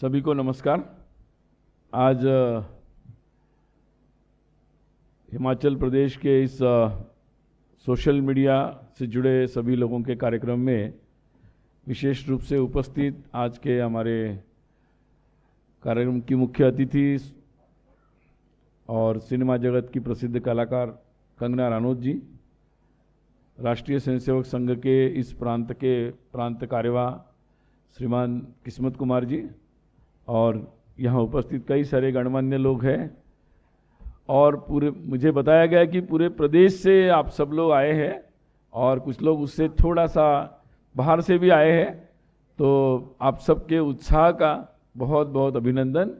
सभी को नमस्कार आज हिमाचल प्रदेश के इस सोशल मीडिया से जुड़े सभी लोगों के कार्यक्रम में विशेष रूप से उपस्थित आज के हमारे कार्यक्रम की मुख्य अतिथि और सिनेमा जगत की प्रसिद्ध कलाकार कंगना रानोत जी राष्ट्रीय स्वयंसेवक संघ के इस प्रांत के प्रांत कार्यवाह श्रीमान किस्मत कुमार जी और यहाँ उपस्थित कई सारे गणमान्य लोग हैं और पूरे मुझे बताया गया कि पूरे प्रदेश से आप सब लोग आए हैं और कुछ लोग उससे थोड़ा सा बाहर से भी आए हैं तो आप सबके उत्साह का बहुत बहुत अभिनंदन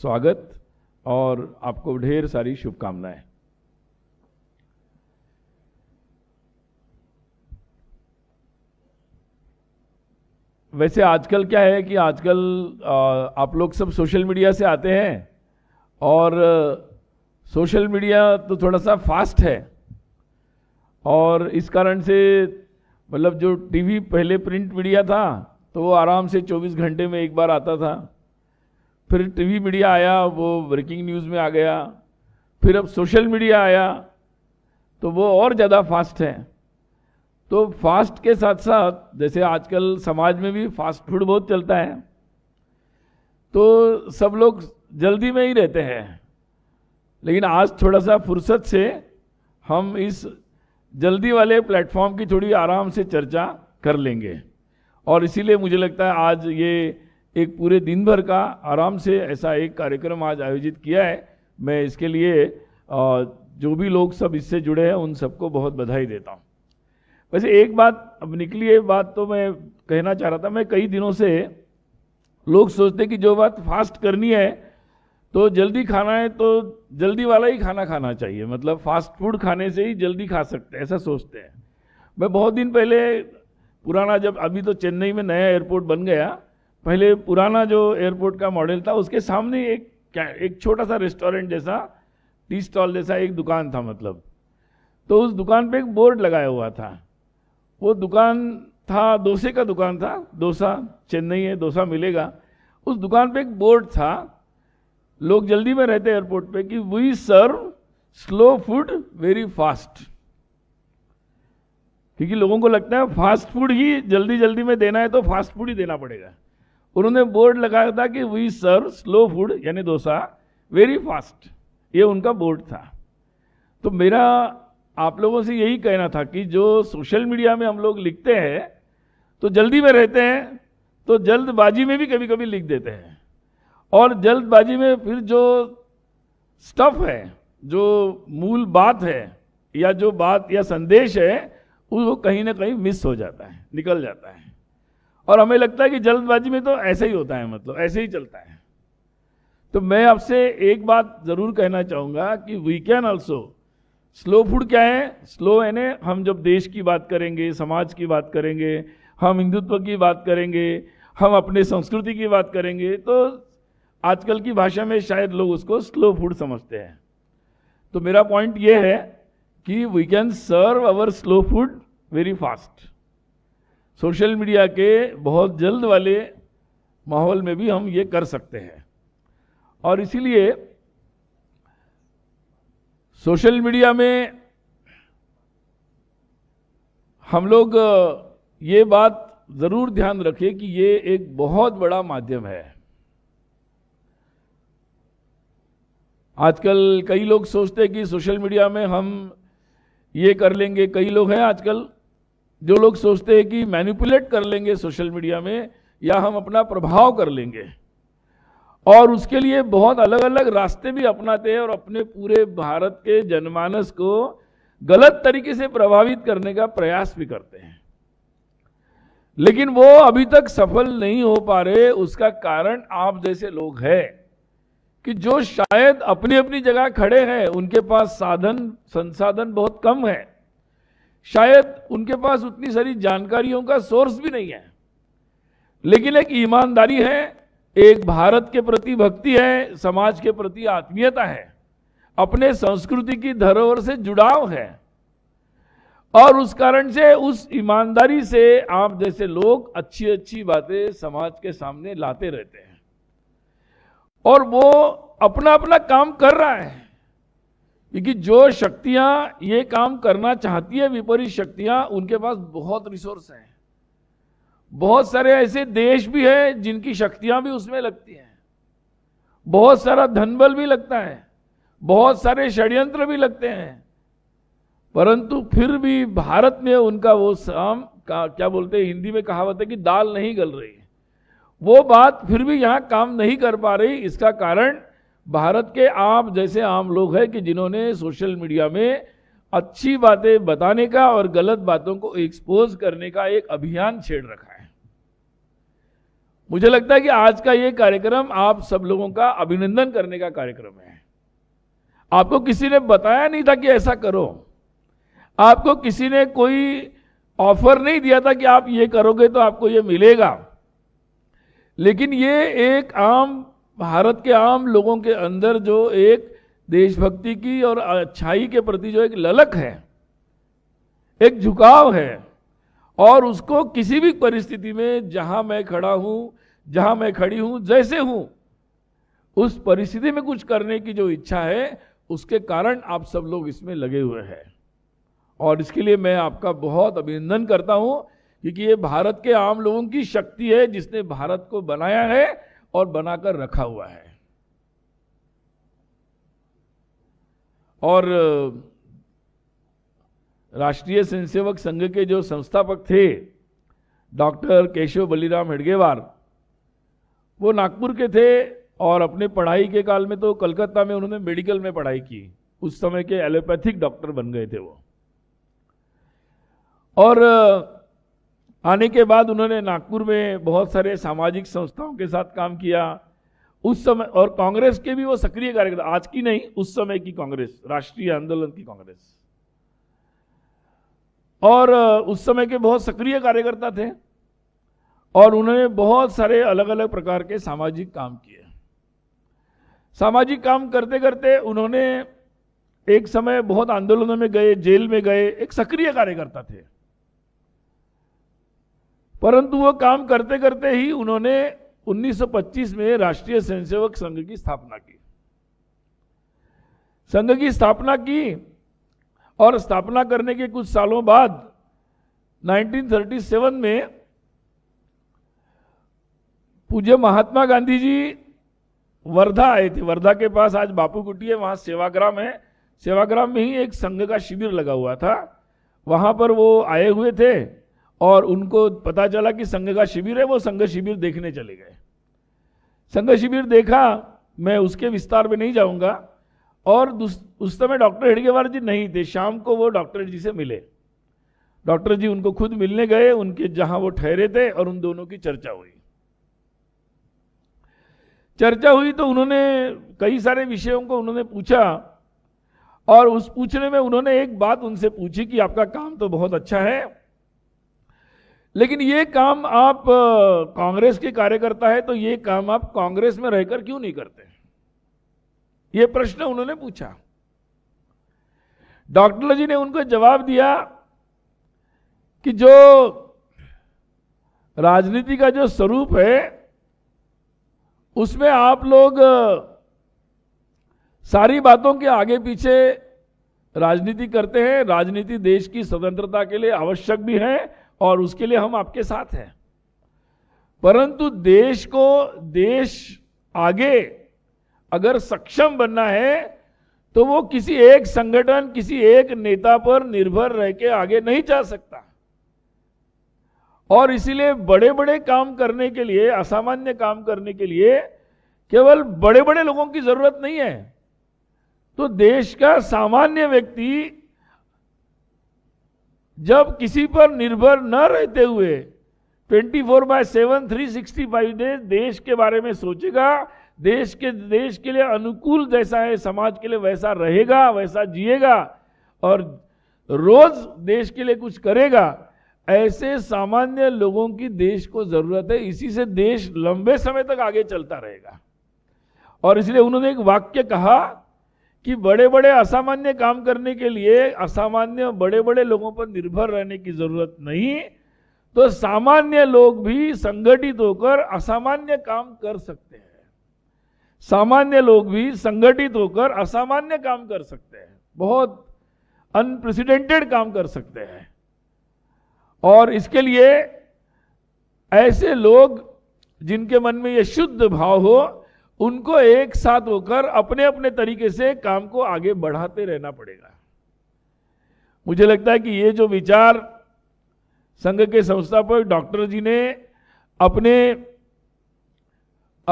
स्वागत और आपको ढेर सारी शुभकामनाएं वैसे आजकल क्या है कि आजकल आप लोग सब सोशल मीडिया से आते हैं और सोशल मीडिया तो थोड़ा सा फास्ट है और इस कारण से मतलब जो टीवी पहले प्रिंट मीडिया था तो वो आराम से 24 घंटे में एक बार आता था फिर टीवी मीडिया आया वो ब्रेकिंग न्यूज़ में आ गया फिर अब सोशल मीडिया आया तो वो और ज़्यादा फास्ट है तो फास्ट के साथ साथ जैसे आजकल समाज में भी फास्ट फूड बहुत चलता है तो सब लोग जल्दी में ही रहते हैं लेकिन आज थोड़ा सा फुर्सत से हम इस जल्दी वाले प्लेटफॉर्म की थोड़ी आराम से चर्चा कर लेंगे और इसीलिए मुझे लगता है आज ये एक पूरे दिन भर का आराम से ऐसा एक कार्यक्रम आज आयोजित किया है मैं इसके लिए जो भी लोग सब इससे जुड़े हैं उन सबको बहुत बधाई देता हूँ वैसे एक बात अब निकली है बात तो मैं कहना चाह रहा था मैं कई दिनों से लोग सोचते कि जो बात फास्ट करनी है तो जल्दी खाना है तो जल्दी वाला ही खाना खाना चाहिए मतलब फास्ट फूड खाने से ही जल्दी खा सकते हैं ऐसा सोचते हैं मैं बहुत दिन पहले पुराना जब अभी तो चेन्नई में नया एयरपोर्ट बन गया पहले पुराना जो एयरपोर्ट का मॉडल था उसके सामने एक क्या एक छोटा सा रेस्टोरेंट जैसा टी स्टॉल जैसा एक दुकान था मतलब तो उस दुकान पे एक बोर्ड लगाया हुआ था वो दुकान था डोसे का दुकान था डोसा चेन्नई है डोसा मिलेगा उस दुकान पे एक बोर्ड था लोग जल्दी में रहते एयरपोर्ट पे कि we serve slow food very fast क्योंकि लोगों को लगता है फास्ट फूड ही जल्दी जल्दी में देना है तो फास्ट फूड ही देना पड़ेगा उन्होंने बोर्ड लगाया था कि वी सर्व स्लो फूड यानी डोसा वेरी फास्ट ये उनका बोर्ड था तो मेरा आप लोगों से यही कहना था कि जो सोशल मीडिया में हम लोग लिखते हैं तो जल्दी में रहते हैं तो जल्दबाजी में भी कभी कभी लिख देते हैं और जल्दबाजी में फिर जो स्टफ है जो मूल बात है या जो बात या संदेश है वो कहीं ना कहीं मिस हो जाता है निकल जाता है और हमें लगता है कि जल्दबाजी में तो ऐसे ही होता है मतलब ऐसे ही चलता है तो मैं आपसे एक बात ज़रूर कहना चाहूँगा कि we can also slow food क्या है स्लो यानी हम जब देश की बात करेंगे समाज की बात करेंगे हम हिंदुत्व की बात करेंगे हम अपने संस्कृति की बात करेंगे तो आजकल की भाषा में शायद लोग उसको स्लो फूड समझते हैं तो मेरा पॉइंट ये है कि we can serve our slow food very fast social media के बहुत जल्द वाले माहौल में भी हम ये कर सकते हैं और इसीलिए सोशल मीडिया में हम लोग ये बात ज़रूर ध्यान रखें कि ये एक बहुत बड़ा माध्यम है आजकल कई लोग सोचते हैं कि सोशल मीडिया में हम ये कर लेंगे कई लोग हैं आजकल जो लोग सोचते हैं कि मैनिपुलेट कर लेंगे सोशल मीडिया में या हम अपना प्रभाव कर लेंगे और उसके लिए बहुत अलग अलग रास्ते भी अपनाते हैं और अपने पूरे भारत के जनमानस को गलत तरीके से प्रभावित करने का प्रयास भी करते हैं लेकिन वो अभी तक सफल नहीं हो पा रहे उसका कारण आप जैसे लोग हैं कि जो शायद अपनी अपनी जगह खड़े हैं उनके पास साधन संसाधन बहुत कम है शायद उनके पास उतनी सारी जानकारियों का सोर्स भी नहीं है लेकिन एक ईमानदारी है एक भारत के प्रति भक्ति है समाज के प्रति आत्मीयता है अपने संस्कृति की धरोहर से जुड़ाव है और उस कारण से उस ईमानदारी से आप जैसे लोग अच्छी अच्छी बातें समाज के सामने लाते रहते हैं और वो अपना अपना काम कर रहा है क्योंकि जो शक्तियां ये काम करना चाहती है विपरीत शक्तियां उनके पास बहुत रिसोर्स हैं बहुत सारे ऐसे देश भी हैं जिनकी शक्तियां भी उसमें लगती हैं बहुत सारा धनबल भी लगता है बहुत सारे षड्यंत्र भी लगते हैं परंतु फिर भी भारत में उनका वो शाम का क्या बोलते हैं हिंदी में कहावत है कि दाल नहीं गल रही वो बात फिर भी यहाँ काम नहीं कर पा रही इसका कारण भारत के आप जैसे आम लोग हैं कि जिन्होंने सोशल मीडिया में अच्छी बातें बताने का और गलत बातों को एक्सपोज करने का एक अभियान छेड़ रखा है मुझे लगता है कि आज का ये कार्यक्रम आप सब लोगों का अभिनंदन करने का कार्यक्रम है आपको किसी ने बताया नहीं था कि ऐसा करो आपको किसी ने कोई ऑफर नहीं दिया था कि आप ये करोगे तो आपको ये मिलेगा लेकिन ये एक आम भारत के आम लोगों के अंदर जो एक देशभक्ति की और अच्छाई के प्रति जो एक ललक है एक झुकाव है और उसको किसी भी परिस्थिति में जहां मैं खड़ा हूं जहां मैं खड़ी हूं जैसे हूं उस परिस्थिति में कुछ करने की जो इच्छा है उसके कारण आप सब लोग इसमें लगे हुए हैं और इसके लिए मैं आपका बहुत अभिनंदन करता हूं क्योंकि ये भारत के आम लोगों की शक्ति है जिसने भारत को बनाया है और बनाकर रखा हुआ है और राष्ट्रीय स्वयंसेवक संघ के जो संस्थापक थे डॉक्टर केशव बलिराम हेडगेवार वो नागपुर के थे और अपने पढ़ाई के काल में तो कलकत्ता में उन्होंने मेडिकल में पढ़ाई की उस समय के एलोपैथिक डॉक्टर बन गए थे वो और आने के बाद उन्होंने नागपुर में बहुत सारे सामाजिक संस्थाओं के साथ काम किया उस समय और कांग्रेस के भी वो सक्रिय कार्यकर्ता आज की नहीं उस समय की कांग्रेस राष्ट्रीय आंदोलन की कांग्रेस और उस समय के बहुत सक्रिय कार्यकर्ता थे और उन्होंने बहुत सारे अलग अलग प्रकार के सामाजिक काम किए सामाजिक काम करते करते उन्होंने एक समय बहुत आंदोलनों में गए जेल में गए एक सक्रिय कार्यकर्ता थे परंतु वो काम करते करते ही उन्होंने 1925 में राष्ट्रीय स्वयंसेवक संघ की स्थापना की संघ की स्थापना की और स्थापना करने के कुछ सालों बाद 1937 में पूज्य महात्मा गांधी जी वर्धा आए थे वर्धा के पास आज बापू कुटी है वहाँ सेवाग्राम है सेवाग्राम में ही एक संघ का शिविर लगा हुआ था वहाँ पर वो आए हुए थे और उनको पता चला कि संघ का शिविर है वो संघ शिविर देखने चले गए संघ शिविर देखा मैं उसके विस्तार में नहीं जाऊँगा और उस समय डॉक्टर हेडगेवार जी नहीं थे शाम को वो डॉक्टर जी से मिले डॉक्टर जी उनको खुद मिलने गए उनके जहाँ वो ठहरे थे और उन दोनों की चर्चा हुई चर्चा हुई तो उन्होंने कई सारे विषयों को उन्होंने पूछा और उस पूछने में उन्होंने एक बात उनसे पूछी कि आपका काम तो बहुत अच्छा है लेकिन ये काम आप कांग्रेस के कार्यकर्ता है तो ये काम आप कांग्रेस में रहकर क्यों नहीं करते ये प्रश्न उन्होंने पूछा डॉक्टर जी ने उनको जवाब दिया कि जो राजनीति का जो स्वरूप है उसमें आप लोग सारी बातों के आगे पीछे राजनीति करते हैं राजनीति देश की स्वतंत्रता के लिए आवश्यक भी है और उसके लिए हम आपके साथ हैं परंतु देश को देश आगे अगर सक्षम बनना है तो वो किसी एक संगठन किसी एक नेता पर निर्भर रह के आगे नहीं जा सकता और इसीलिए बड़े बड़े काम करने के लिए असामान्य काम करने के लिए केवल बड़े बड़े लोगों की जरूरत नहीं है तो देश का सामान्य व्यक्ति जब किसी पर निर्भर न रहते हुए 24 four by seven three sixty five देश के बारे में सोचेगा देश के देश के लिए अनुकूल जैसा है समाज के लिए वैसा रहेगा वैसा जिएगा और रोज देश के लिए कुछ करेगा ऐसे सामान्य लोगों की देश को ज़रूरत है इसी से देश लंबे समय तक आगे चलता रहेगा और इसलिए उन्होंने एक वाक्य कहा कि बड़े बड़े असामान्य काम करने के लिए असामान्य बड़े बड़े लोगों पर निर्भर रहने की ज़रूरत नहीं तो सामान्य लोग भी संगठित होकर असामान्य काम कर सकते हैं सामान्य लोग भी संगठित होकर असामान्य काम कर सकते हैं बहुत अनप्रेसिडेंटेड काम कर सकते हैं और इसके लिए ऐसे लोग जिनके मन में यह शुद्ध भाव हो उनको एक साथ होकर अपने अपने तरीके से काम को आगे बढ़ाते रहना पड़ेगा मुझे लगता है कि ये जो विचार संघ के संस्थापक डॉक्टर जी ने अपने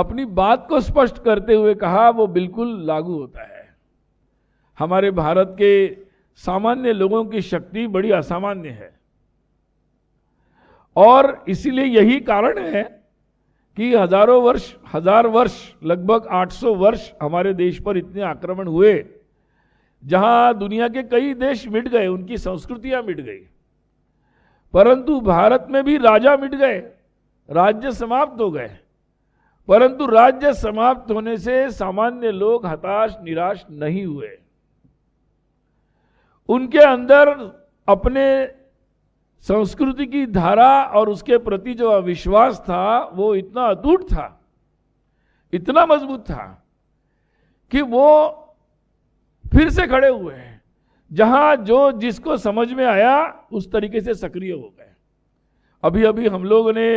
अपनी बात को स्पष्ट करते हुए कहा वो बिल्कुल लागू होता है हमारे भारत के सामान्य लोगों की शक्ति बड़ी असामान्य है और इसीलिए यही कारण है कि हजारों वर्ष हजार वर्ष लगभग 800 वर्ष हमारे देश पर इतने आक्रमण हुए जहां दुनिया के कई देश मिट गए उनकी संस्कृतियां मिट गई परंतु भारत में भी राजा मिट गए राज्य समाप्त हो गए परंतु राज्य समाप्त होने से सामान्य लोग हताश निराश नहीं हुए उनके अंदर अपने संस्कृति की धारा और उसके प्रति जो अविश्वास था वो इतना अटूट था इतना मजबूत था कि वो फिर से खड़े हुए हैं जहां जो जिसको समझ में आया उस तरीके से सक्रिय हो गए अभी अभी हम लोगों ने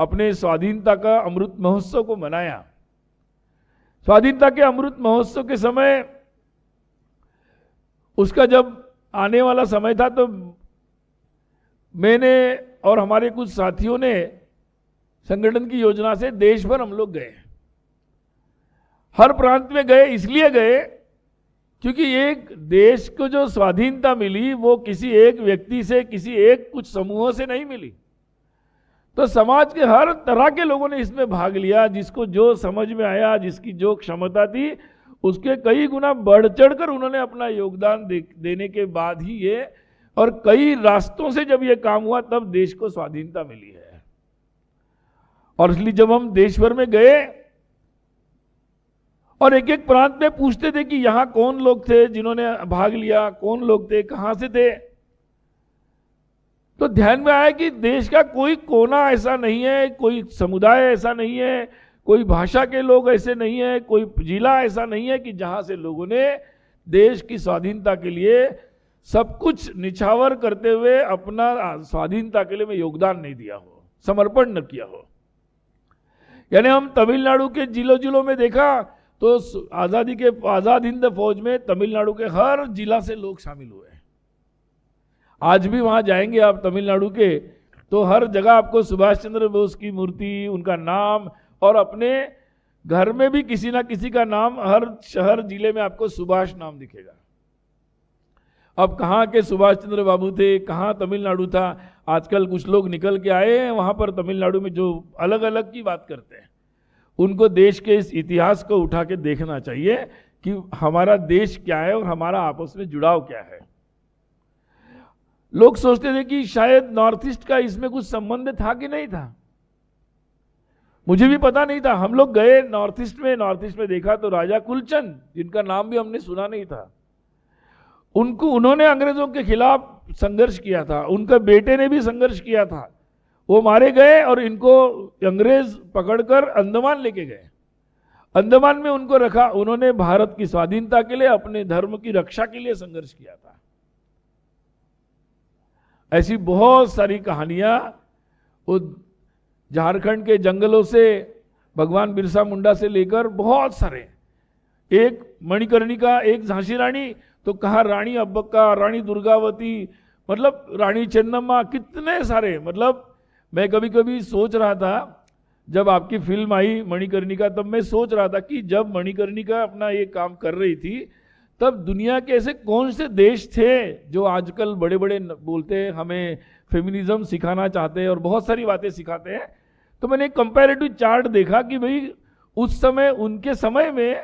अपने स्वाधीनता का अमृत महोत्सव को मनाया स्वाधीनता के अमृत महोत्सव के समय उसका जब आने वाला समय था तो मैंने और हमारे कुछ साथियों ने संगठन की योजना से देश भर हम लोग गए हर प्रांत में गए इसलिए गए क्योंकि एक देश को जो स्वाधीनता मिली वो किसी एक व्यक्ति से किसी एक कुछ समूह से नहीं मिली तो समाज के हर तरह के लोगों ने इसमें भाग लिया जिसको जो समझ में आया जिसकी जो क्षमता थी उसके कई गुना बढ़ चढ़ कर उन्होंने अपना योगदान दे, देने के बाद ही ये और कई रास्तों से जब यह काम हुआ तब देश को स्वाधीनता मिली है और इसलिए जब हम देश भर में गए और एक एक प्रांत में पूछते थे कि यहां कौन लोग थे जिन्होंने भाग लिया कौन लोग थे कहां से थे तो ध्यान में आया कि देश का कोई कोना ऐसा नहीं है कोई समुदाय ऐसा नहीं है कोई भाषा के लोग ऐसे नहीं है कोई जिला ऐसा नहीं है कि जहां से लोगों ने देश की स्वाधीनता के लिए सब कुछ निछावर करते हुए अपना स्वाधीनता के लिए में योगदान नहीं दिया हो समर्पण न किया हो यानी हम तमिलनाडु के जिलों जिलों में देखा तो आज़ादी के आज़ाद हिंद फौज में तमिलनाडु के हर जिला से लोग शामिल हुए आज भी वहां जाएंगे आप तमिलनाडु के तो हर जगह आपको सुभाष चंद्र बोस की मूर्ति उनका नाम और अपने घर में भी किसी ना किसी का नाम हर शहर जिले में आपको सुभाष नाम दिखेगा अब कहाँ के सुभाष चंद्र बाबू थे कहाँ तमिलनाडु था आजकल कुछ लोग निकल के आए हैं वहाँ पर तमिलनाडु में जो अलग अलग की बात करते हैं उनको देश के इस इतिहास को उठा के देखना चाहिए कि हमारा देश क्या है और हमारा आपस में जुड़ाव क्या है लोग सोचते थे कि शायद नॉर्थ ईस्ट का इसमें कुछ संबंध था कि नहीं था मुझे भी पता नहीं था हम लोग गए नॉर्थ ईस्ट में नॉर्थ ईस्ट में देखा तो राजा कुलचंद जिनका नाम भी हमने सुना नहीं था उनको उन्होंने अंग्रेज़ों के खिलाफ संघर्ष किया था उनके बेटे ने भी संघर्ष किया था वो मारे गए और इनको अंग्रेज पकड़कर अंडमान लेके गए अंडमान में उनको रखा उन्होंने भारत की स्वाधीनता के लिए अपने धर्म की रक्षा के लिए संघर्ष किया था ऐसी बहुत सारी कहानियां वो झारखंड के जंगलों से भगवान बिरसा मुंडा से लेकर बहुत सारे एक मणिकर्णिका एक झांसी रानी तो कहा रानी अब्बक्का रानी दुर्गावती मतलब रानी चेन्नम्मा कितने सारे मतलब मैं कभी कभी सोच रहा था जब आपकी फिल्म आई मणिकर्णिका तब मैं सोच रहा था कि जब मणिकर्णिका अपना ये काम कर रही थी तब दुनिया के ऐसे कौन से देश थे जो आजकल बड़े बड़े बोलते हैं हमें फेमिनिज्म सिखाना चाहते हैं और बहुत सारी बातें सिखाते हैं तो मैंने कंपेरेटिव चार्ट देखा कि भाई उस समय उनके समय में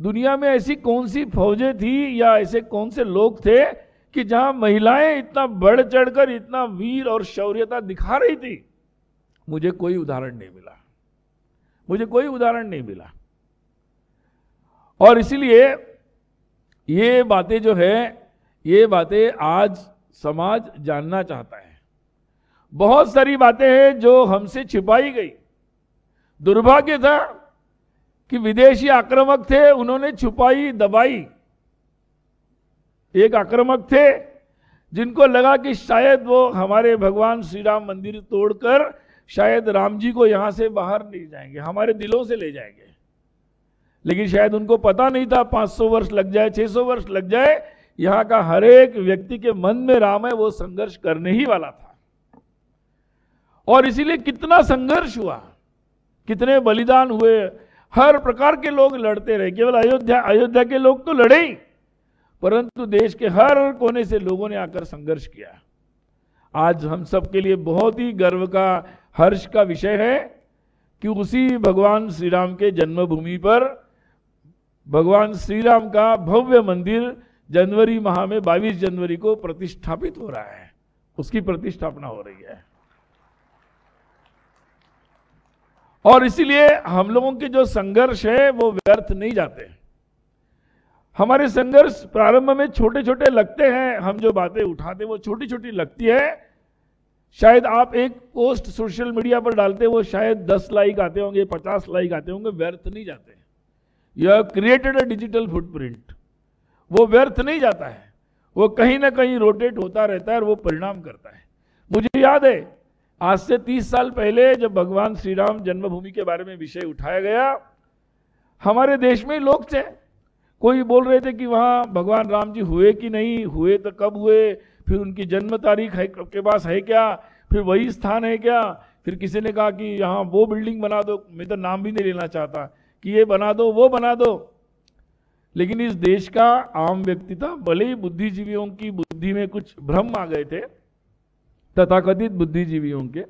दुनिया में ऐसी कौन सी फौजें थी या ऐसे कौन से लोग थे कि जहां महिलाएं इतना बढ़ चढ़कर इतना वीर और शौर्यता दिखा रही थी मुझे कोई उदाहरण नहीं मिला मुझे कोई उदाहरण नहीं मिला और इसलिए ये बातें जो है ये बातें आज समाज जानना चाहता है बहुत सारी बातें हैं जो हमसे छिपाई गई दुर्भाग्य था कि विदेशी आक्रमक थे उन्होंने छुपाई दबाई एक आक्रमक थे जिनको लगा कि शायद वो हमारे भगवान श्री राम मंदिर तोड़कर शायद राम जी को यहां से बाहर नहीं जाएंगे हमारे दिलों से ले जाएंगे लेकिन शायद उनको पता नहीं था 500 वर्ष लग जाए 600 वर्ष लग जाए यहां का हर एक व्यक्ति के मन में राम है वो संघर्ष करने ही वाला था और इसीलिए कितना संघर्ष हुआ कितने बलिदान हुए हर प्रकार के लोग लड़ते रहे केवल अयोध्या अयोध्या के लोग तो लड़े ही परंतु देश के हर कोने से लोगों ने आकर संघर्ष किया आज हम सब के लिए बहुत ही गर्व का हर्ष का विषय है कि उसी भगवान श्री राम के जन्मभूमि पर भगवान श्री राम का भव्य मंदिर जनवरी माह में 22 जनवरी को प्रतिष्ठापित हो रहा है उसकी प्रतिष्ठापना हो रही है और इसीलिए हम लोगों के जो संघर्ष है वो व्यर्थ नहीं जाते हमारे संघर्ष प्रारंभ में छोटे छोटे लगते हैं हम जो बातें उठाते वो छोटी छोटी लगती है शायद आप एक पोस्ट सोशल मीडिया पर डालते वो शायद 10 लाइक आते होंगे 50 लाइक आते होंगे व्यर्थ नहीं जाते you have created a digital footprint वो व्यर्थ नहीं जाता है वो कहीं ना कहीं रोटेट होता रहता है और वो परिणाम करता है मुझे याद है आज से तीस साल पहले जब भगवान श्री राम जन्मभूमि के बारे में विषय उठाया गया हमारे देश में लोग थे कोई बोल रहे थे कि वहाँ भगवान राम जी हुए कि नहीं हुए तो कब हुए फिर उनकी जन्म तारीख है के पास है क्या फिर वही स्थान है क्या फिर किसी ने कहा कि यहाँ वो बिल्डिंग बना दो मैं तो नाम भी नहीं लेना चाहता कि ये बना दो वो बना दो लेकिन इस देश का आम व्यक्ति था भले ही बुद्धिजीवियों की बुद्धि में कुछ भ्रम आ गए थे तथाकथित बुद्धिजीवियों के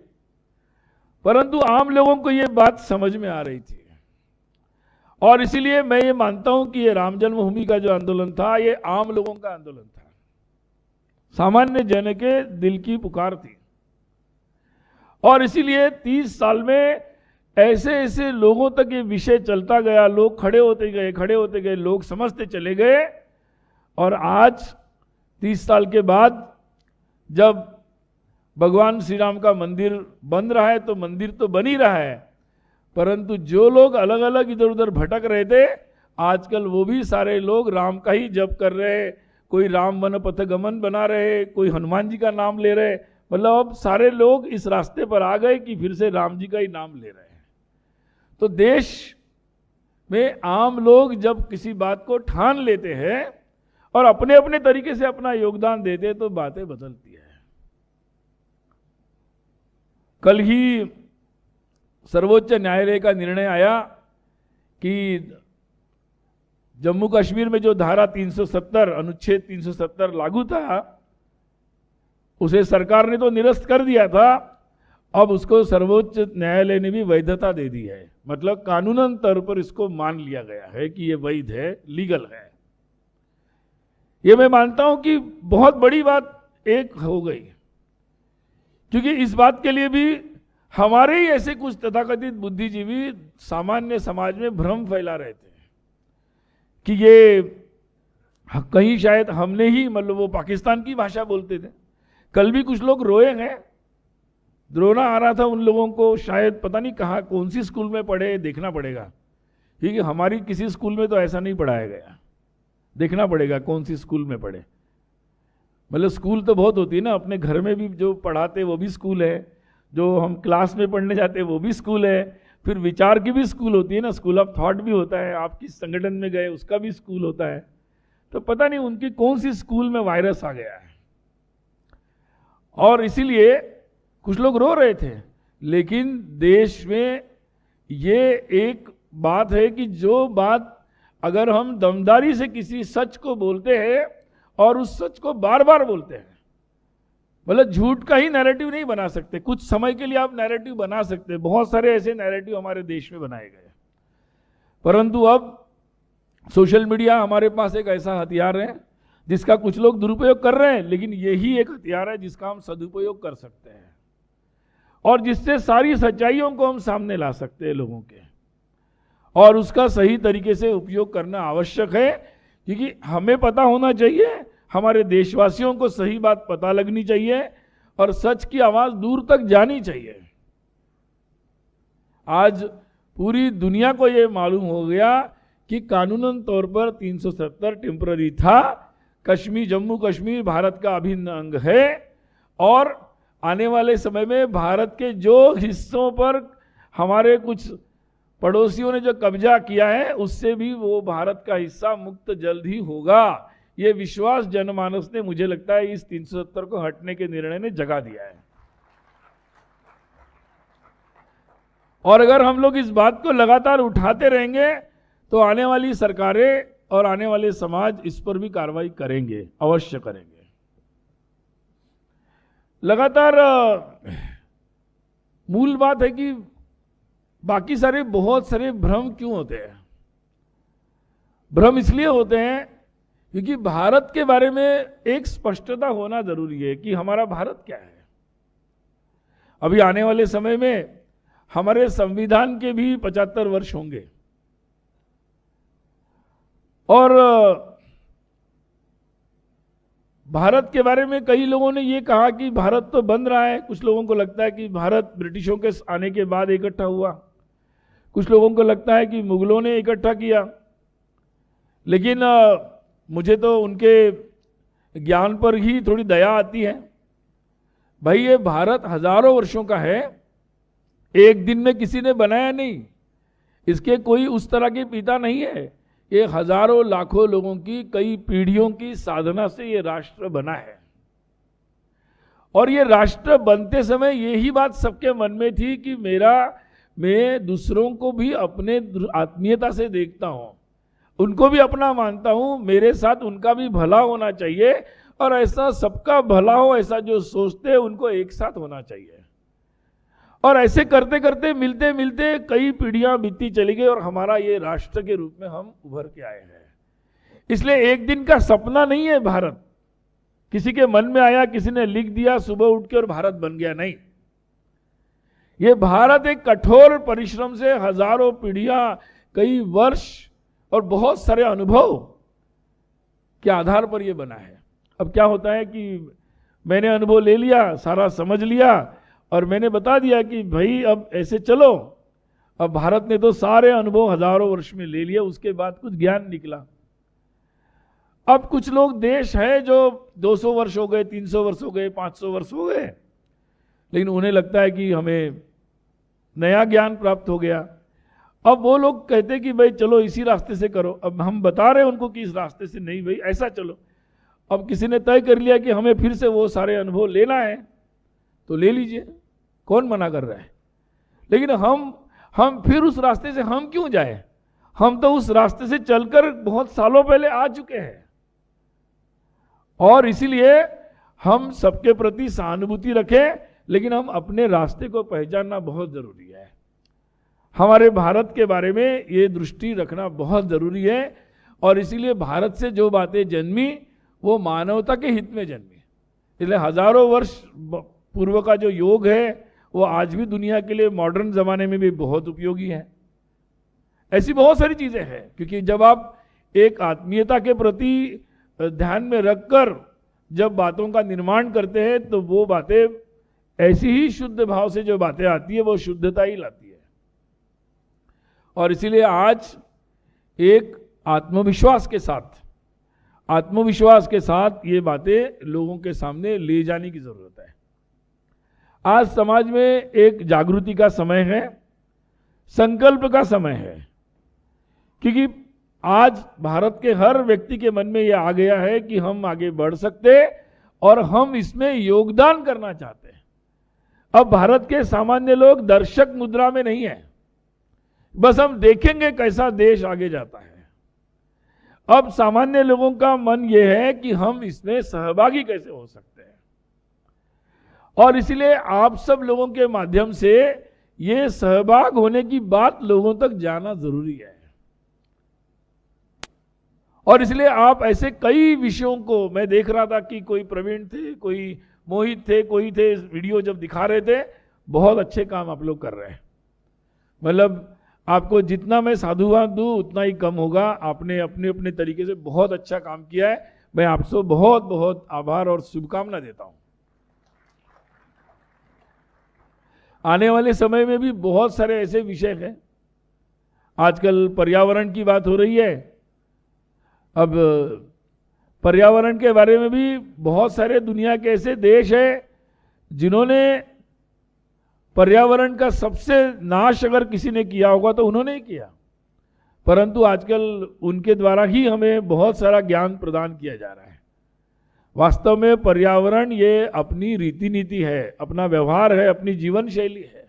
परंतु आम लोगों को ये बात समझ में आ रही थी और इसीलिए मैं ये मानता हूं कि ये राम जन्मभूमि का जो आंदोलन था ये आम लोगों का आंदोलन था सामान्य जन के दिल की पुकार थी और इसीलिए तीस साल में ऐसे ऐसे लोगों तक ये विषय चलता गया लोग खड़े होते गए खड़े होते गए लोग समझते चले गए और आज तीस साल के बाद जब भगवान श्री राम का मंदिर बन रहा है तो मंदिर तो बन ही रहा है परंतु जो लोग अलग अलग इधर उधर भटक रहे थे आजकल वो भी सारे लोग राम का ही जप कर रहे कोई राम वन पथ गमन बना रहे कोई हनुमान जी का नाम ले रहे मतलब अब सारे लोग इस रास्ते पर आ गए कि फिर से राम जी का ही नाम ले रहे हैं तो देश में आम लोग जब किसी बात को ठान लेते हैं और अपने अपने तरीके से अपना योगदान देते हैं तो बातें बदलती कल ही सर्वोच्च न्यायालय का निर्णय आया कि जम्मू कश्मीर में जो धारा 370 अनुच्छेद 370 लागू था उसे सरकार ने तो निरस्त कर दिया था अब उसको सर्वोच्च न्यायालय ने भी वैधता दे दी है मतलब कानूनन तौर पर इसको मान लिया गया है कि ये वैध है लीगल है यह मैं मानता हूं कि बहुत बड़ी बात एक हो गई क्योंकि इस बात के लिए भी हमारे ही ऐसे कुछ तथाकथित बुद्धिजीवी सामान्य समाज में भ्रम फैला रहे थे कि ये कहीं शायद हमने ही मतलब वो पाकिस्तान की भाषा बोलते थे कल भी कुछ लोग रोए हैं रोना आ रहा था उन लोगों को शायद पता नहीं कहाँ कौन सी स्कूल में पढ़े देखना पड़ेगा क्योंकि हमारी किसी स्कूल में तो ऐसा नहीं पढ़ाया गया देखना पड़ेगा कौन सी स्कूल में पढ़े मतलब स्कूल तो बहुत होती है ना अपने घर में भी जो पढ़ाते वो भी स्कूल है जो हम क्लास में पढ़ने जाते वो भी स्कूल है फिर विचार की भी स्कूल होती है ना स्कूल ऑफ थॉट भी होता है आप किस संगठन में गए उसका भी स्कूल होता है तो पता नहीं उनकी कौन सी स्कूल में वायरस आ गया है और इसीलिए कुछ लोग रो रहे थे लेकिन देश में ये एक बात है कि जो बात अगर हम दमदारी से किसी सच को बोलते हैं और उस सच को बार बार बोलते हैं मतलब झूठ का ही नैरेटिव नहीं बना सकते कुछ समय के लिए आप नैरेटिव बना सकते हैं बहुत सारे ऐसे नैरेटिव हमारे देश में बनाए गए परंतु अब सोशल मीडिया हमारे पास एक ऐसा हथियार है जिसका कुछ लोग दुरुपयोग कर रहे हैं लेकिन यही एक हथियार है जिसका हम सदुपयोग कर सकते हैं और जिससे सारी सच्चाइयों को हम सामने ला सकते हैं लोगों के और उसका सही तरीके से उपयोग करना आवश्यक है क्योंकि हमें पता होना चाहिए हमारे देशवासियों को सही बात पता लगनी चाहिए और सच की आवाज़ दूर तक जानी चाहिए आज पूरी दुनिया को ये मालूम हो गया कि कानूनन तौर पर 370 टेम्पररी था कश्मीर जम्मू कश्मीर भारत का अभिन्न अंग है और आने वाले समय में भारत के जो हिस्सों पर हमारे कुछ पड़ोसियों ने जो कब्जा किया है उससे भी वो भारत का हिस्सा मुक्त जल्द ही होगा ये विश्वास जनमानस ने मुझे लगता है इस 370 को हटने के निर्णय ने जगा दिया है और अगर हम लोग इस बात को लगातार उठाते रहेंगे तो आने वाली सरकारें और आने वाले समाज इस पर भी कार्रवाई करेंगे अवश्य करेंगे लगातार मूल बात है कि बाकी सारे बहुत सारे भ्रम क्यों होते हैं भ्रम इसलिए होते हैं क्योंकि भारत के बारे में एक स्पष्टता होना जरूरी है कि हमारा भारत क्या है अभी आने वाले समय में हमारे संविधान के भी पचहत्तर वर्ष होंगे और भारत के बारे में कई लोगों ने यह कहा कि भारत तो बन रहा है कुछ लोगों को लगता है कि भारत ब्रिटिशों के आने के बाद इकट्ठा हुआ कुछ लोगों को लगता है कि मुग़लों ने इकट्ठा किया लेकिन आ, मुझे तो उनके ज्ञान पर ही थोड़ी दया आती है भाई ये भारत हजारों वर्षों का है एक दिन में किसी ने बनाया नहीं इसके कोई उस तरह के पिता नहीं है ये हजारों लाखों लोगों की कई पीढ़ियों की साधना से ये राष्ट्र बना है और ये राष्ट्र बनते समय यही बात सबके मन में थी कि मेरा मैं दूसरों को भी अपने आत्मीयता से देखता हूँ उनको भी अपना मानता हूँ मेरे साथ उनका भी भला होना चाहिए और ऐसा सबका भला हो ऐसा जो सोचते हैं उनको एक साथ होना चाहिए और ऐसे करते करते मिलते मिलते कई पीढ़ियां बीतती चली गई और हमारा ये राष्ट्र के रूप में हम उभर के आए हैं इसलिए एक दिन का सपना नहीं है भारत किसी के मन में आया किसी ने लिख दिया सुबह उठ के और भारत बन गया नहीं ये भारत एक कठोर परिश्रम से हजारों पीढ़ियां कई वर्ष और बहुत सारे अनुभव के आधार पर यह बना है अब क्या होता है कि मैंने अनुभव ले लिया सारा समझ लिया और मैंने बता दिया कि भाई अब ऐसे चलो अब भारत ने तो सारे अनुभव हजारों वर्ष में ले लिया उसके बाद कुछ ज्ञान निकला अब कुछ लोग देश है जो 200 वर्ष हो गए 300 वर्ष हो गए 500 वर्ष हो गए लेकिन उन्हें लगता है कि हमें नया ज्ञान प्राप्त हो गया अब वो लोग कहते कि भाई चलो इसी रास्ते से करो अब हम बता रहे हैं उनको कि इस रास्ते से नहीं भाई ऐसा चलो अब किसी ने तय कर लिया कि हमें फिर से वो सारे अनुभव लेना है तो ले लीजिए कौन मना कर रहा है लेकिन हम हम फिर उस रास्ते से हम क्यों जाए हम तो उस रास्ते से चलकर बहुत सालों पहले आ चुके हैं और इसीलिए हम सबके प्रति सहानुभूति रखें लेकिन हम अपने रास्ते को पहचानना बहुत ज़रूरी है हमारे भारत के बारे में ये दृष्टि रखना बहुत ज़रूरी है और इसीलिए भारत से जो बातें जन्मी वो मानवता के हित में जन्मी इसलिए हजारों वर्ष पूर्व का जो योग है वो आज भी दुनिया के लिए मॉडर्न ज़माने में भी बहुत उपयोगी है ऐसी बहुत सारी चीज़ें हैं क्योंकि जब आप एक आत्मीयता के प्रति ध्यान में रखकर जब बातों का निर्माण करते हैं तो वो बातें ऐसी ही शुद्ध भाव से जो बातें आती है वो शुद्धता ही लाती है और इसीलिए आज एक आत्मविश्वास के साथ आत्मविश्वास के साथ ये बातें लोगों के सामने ले जाने की ज़रूरत है आज समाज में एक जागृति का समय है संकल्प का समय है क्योंकि आज भारत के हर व्यक्ति के मन में यह आ गया है कि हम आगे बढ़ सकते और हम इसमें योगदान करना चाहते हैं अब भारत के सामान्य लोग दर्शक मुद्रा में नहीं है बस हम देखेंगे कैसा देश आगे जाता है अब सामान्य लोगों का मन यह है कि हम इसमें सहभागी कैसे हो सकते हैं और इसलिए आप सब लोगों के माध्यम से ये सहभाग होने की बात लोगों तक जाना जरूरी है और इसलिए आप ऐसे कई विषयों को मैं देख रहा था कि कोई प्रवीण थे कोई मोहित थे कोई थे वीडियो जब दिखा रहे थे बहुत अच्छे काम आप लोग कर रहे हैं मतलब आपको जितना मैं साधुवाद दूँ उतना ही कम होगा आपने अपने अपने तरीके से बहुत अच्छा काम किया है मैं आपसे बहुत बहुत आभार और शुभकामना देता हूँ आने वाले समय में भी बहुत सारे ऐसे विषय हैं आजकल पर्यावरण की बात हो रही है अब पर्यावरण के बारे में भी बहुत सारे दुनिया के ऐसे देश है जिन्होंने पर्यावरण का सबसे नाश अगर किसी ने किया होगा तो उन्होंने ही किया परंतु आजकल उनके द्वारा ही हमें बहुत सारा ज्ञान प्रदान किया जा रहा है वास्तव में पर्यावरण ये अपनी रीति नीति है अपना व्यवहार है अपनी जीवन शैली है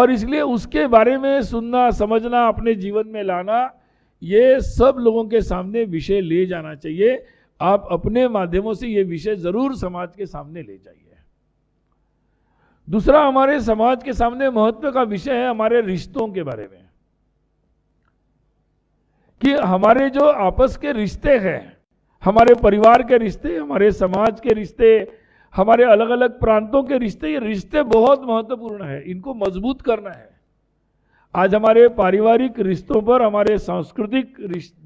और इसलिए उसके बारे में सुनना समझना अपने जीवन में लाना ये सब लोगों के सामने विषय ले जाना चाहिए आप अपने माध्यमों से ये विषय जरूर समाज के सामने ले जाइए दूसरा हमारे समाज के सामने महत्व का विषय है हमारे रिश्तों के बारे में कि हमारे जो आपस के रिश्ते हैं हमारे परिवार के रिश्ते हमारे समाज के रिश्ते हमारे अलग अलग प्रांतों के रिश्ते ये रिश्ते बहुत महत्वपूर्ण है इनको मजबूत करना है आज हमारे पारिवारिक रिश्तों पर हमारे सांस्कृतिक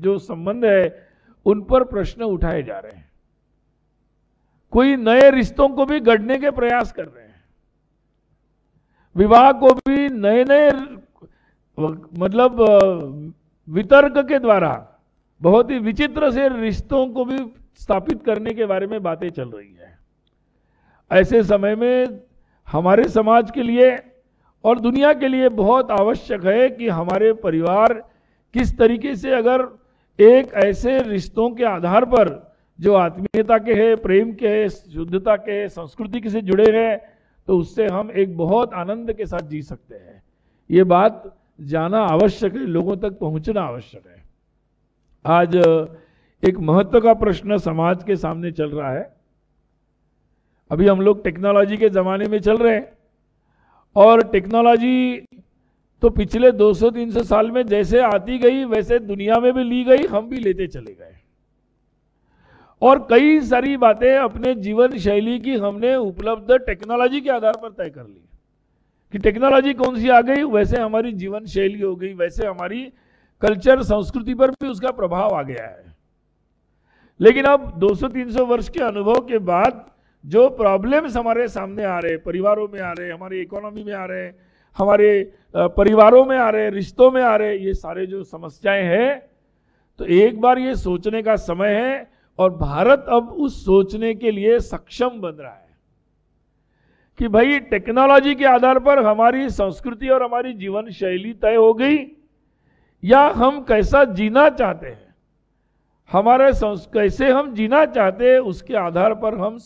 जो संबंध है उन पर प्रश्न उठाए जा रहे हैं कोई नए रिश्तों को भी गढ़ने के प्रयास कर रहे हैं विवाह को भी नए नए मतलब वितर्क के द्वारा बहुत ही विचित्र से रिश्तों को भी स्थापित करने के बारे में बातें चल रही है ऐसे समय में हमारे समाज के लिए और दुनिया के लिए बहुत आवश्यक है कि हमारे परिवार किस तरीके से अगर एक ऐसे रिश्तों के आधार पर जो आत्मीयता के है प्रेम के है शुद्धता के संस्कृति के से जुड़े हैं तो उससे हम एक बहुत आनंद के साथ जी सकते हैं ये बात जाना आवश्यक है लोगों तक पहुंचना आवश्यक है आज एक महत्व का प्रश्न समाज के सामने चल रहा है अभी हम लोग टेक्नोलॉजी के ज़माने में चल रहे हैं और टेक्नोलॉजी तो पिछले 200-300 साल में जैसे आती गई वैसे दुनिया में भी ली गई हम भी लेते चले गए और कई सारी बातें अपने जीवन शैली की हमने उपलब्ध टेक्नोलॉजी के आधार पर तय कर ली कि टेक्नोलॉजी कौन सी आ गई वैसे हमारी जीवन शैली हो गई वैसे हमारी कल्चर संस्कृति पर भी उसका प्रभाव आ गया है लेकिन अब 200-300 वर्ष के अनुभव के बाद जो प्रॉब्लम्स हमारे सामने आ रहे परिवारों में आ रहे हैं हमारी इकोनॉमी में आ रहे हमारे परिवारों में आ रहे हैं रिश्तों में आ रहे ये सारे जो समस्याएं हैं तो एक बार ये सोचने का समय है और भारत अब उस सोचने के लिए सक्षम बन रहा है कि भाई टेक्नोलॉजी के आधार पर हमारी संस्कृति और हमारी जीवन शैली तय हो गई या हम कैसा जीना चाहते हैं हमारे कैसे हम जीना चाहते हैं उसके आधार पर हम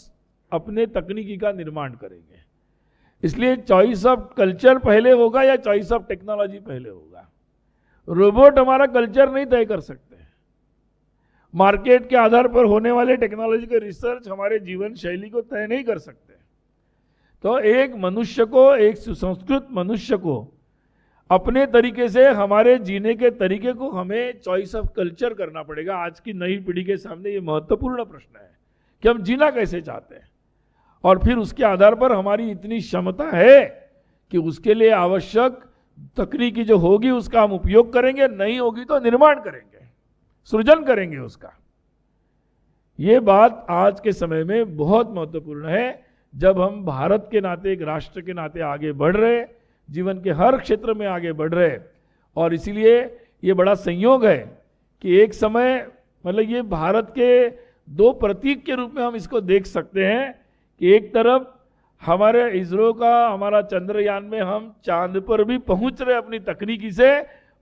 अपने तकनीकी का निर्माण करेंगे इसलिए चॉइस ऑफ कल्चर पहले होगा या चॉइस ऑफ टेक्नोलॉजी पहले होगा रोबोट हमारा कल्चर नहीं तय कर सकते मार्केट के आधार पर होने वाले टेक्नोलॉजी के रिसर्च हमारे जीवन शैली को तय नहीं कर सकते तो एक मनुष्य को एक सुसंस्कृत मनुष्य को अपने तरीके से हमारे जीने के तरीके को हमें चॉइस ऑफ कल्चर करना पड़ेगा आज की नई पीढ़ी के सामने ये महत्वपूर्ण प्रश्न है कि हम जीना कैसे चाहते हैं और फिर उसके आधार पर हमारी इतनी क्षमता है कि उसके लिए आवश्यक तकनीकी जो होगी उसका हम उपयोग करेंगे नहीं होगी तो निर्माण करेंगे सृजन करेंगे उसका ये बात आज के समय में बहुत महत्वपूर्ण है जब हम भारत के नाते एक राष्ट्र के नाते आगे बढ़ रहे जीवन के हर क्षेत्र में आगे बढ़ रहे और इसीलिए ये बड़ा संयोग है कि एक समय मतलब ये भारत के दो प्रतीक के रूप में हम इसको देख सकते हैं कि एक तरफ हमारे इसरो का हमारा चंद्रयान में हम चांद पर भी पहुंच रहे अपनी तकनीकी से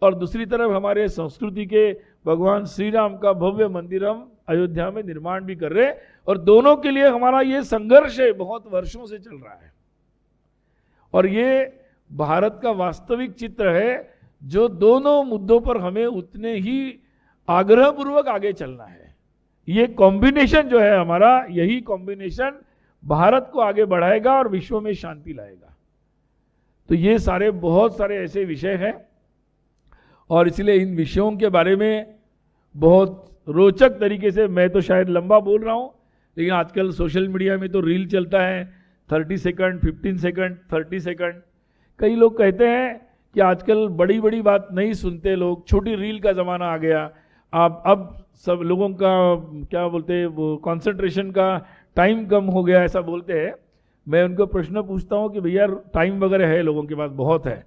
और दूसरी तरफ हमारे संस्कृति के भगवान श्री राम का भव्य मंदिर हम अयोध्या में निर्माण भी कर रहे और दोनों के लिए हमारा ये संघर्ष है बहुत वर्षों से चल रहा है और ये भारत का वास्तविक चित्र है जो दोनों मुद्दों पर हमें उतने ही आग्रहपूर्वक आगे चलना है ये कॉम्बिनेशन जो है हमारा यही कॉम्बिनेशन भारत को आगे बढ़ाएगा और विश्व में शांति लाएगा तो ये सारे बहुत सारे ऐसे विषय हैं और इसलिए इन विषयों के बारे में बहुत रोचक तरीके से मैं तो शायद लंबा बोल रहा हूँ लेकिन आजकल सोशल मीडिया में तो रील चलता है thirty second fifteen second thirty second कई लोग कहते हैं कि आजकल बड़ी बड़ी बात नहीं सुनते लोग छोटी रील का ज़माना आ गया आप अब सब लोगों का क्या बोलते हैं वो कॉन्सेंट्रेशन का टाइम कम हो गया ऐसा बोलते हैं मैं उनको प्रश्न पूछता हूँ कि भैया टाइम वगैरह है लोगों के पास बहुत है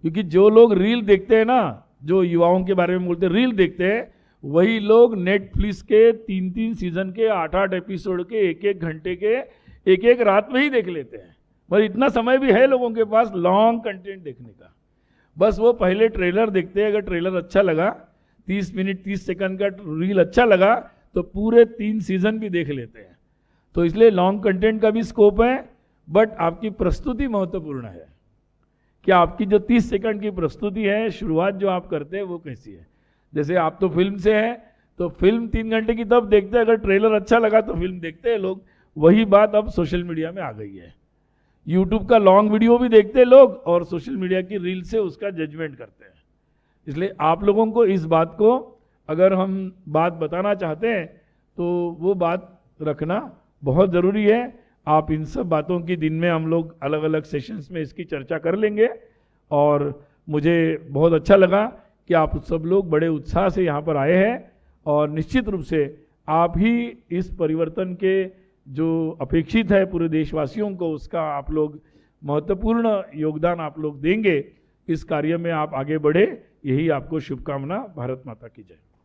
क्योंकि जो लोग रील देखते हैं ना जो युवाओं के बारे में बोलते हैं रील देखते हैं वही लोग नेटफ्लिक्स के तीन तीन सीजन के आठ आठ एपिसोड के एक एक घंटे के एक एक रात में ही देख लेते हैं पर इतना समय भी है लोगों के पास लॉन्ग कंटेंट देखने का बस वो पहले ट्रेलर देखते हैं अगर ट्रेलर अच्छा लगा तीस मिनट तीस सेकंड का रील अच्छा लगा तो पूरे तीन सीजन भी देख लेते हैं तो इसलिए लॉन्ग कंटेंट का भी स्कोप है बट आपकी प्रस्तुति महत्वपूर्ण है कि आपकी जो 30 सेकंड की प्रस्तुति है शुरुआत जो आप करते हैं वो कैसी है जैसे आप तो फिल्म से हैं तो फिल्म तीन घंटे की तब देखते हैं अगर ट्रेलर अच्छा लगा तो फिल्म देखते हैं लोग वही बात अब सोशल मीडिया में आ गई है यूट्यूब का लॉन्ग वीडियो भी देखते हैं लोग और सोशल मीडिया की रील से उसका जजमेंट करते हैं इसलिए आप लोगों को इस बात को अगर हम बात बताना चाहते हैं तो वो बात रखना बहुत ज़रूरी है आप इन सब बातों की दिन में हम लोग अलग अलग सेशंस में इसकी चर्चा कर लेंगे और मुझे बहुत अच्छा लगा कि आप सब लोग बड़े उत्साह से यहाँ पर आए हैं और निश्चित रूप से आप ही इस परिवर्तन के जो अपेक्षित है पूरे देशवासियों को उसका आप लोग महत्वपूर्ण योगदान आप लोग देंगे इस कार्य में आप आगे बढ़े यही आपको शुभकामना भारत माता की जय